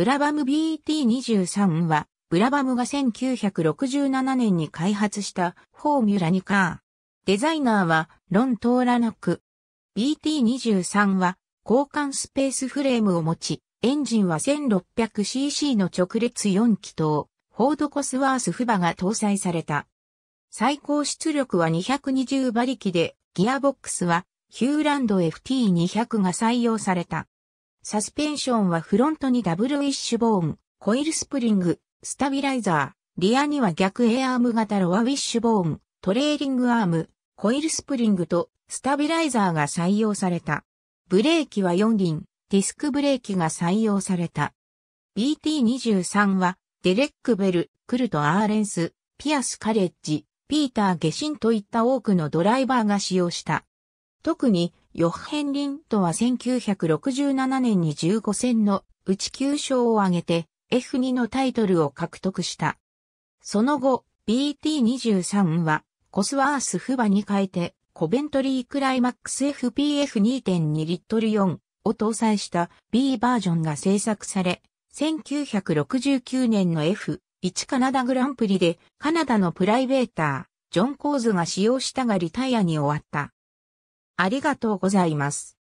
ブラバム BT23 は、ブラバムが1967年に開発したフォーミュラ2カー。デザイナーはロン・トーラナク。BT23 は交換スペースフレームを持ち、エンジンは 1600cc の直列4気筒、フォードコスワースフバが搭載された。最高出力は220馬力で、ギアボックスはヒューランド FT200 が採用された。サスペンションはフロントにダブルウィッシュボーン、コイルスプリング、スタビライザー、リアには逆 A アーム型ロアウィッシュボーン、トレーリングアーム、コイルスプリングとスタビライザーが採用された。ブレーキは4輪、ディスクブレーキが採用された。BT23 は、デレック・ベル、クルト・アーレンス、ピアス・カレッジ、ピーター・ゲシンといった多くのドライバーが使用した。特に、ヨッヘンリントは1967年に15戦のうち9勝を挙げて F2 のタイトルを獲得した。その後、BT23 はコスワースフバに変えてコベントリークライマックス FPF2.2 リットル4を搭載した B バージョンが制作され、1969年の F1 カナダグランプリでカナダのプライベーター、ジョン・コーズが使用したがリタイアに終わった。ありがとうございます。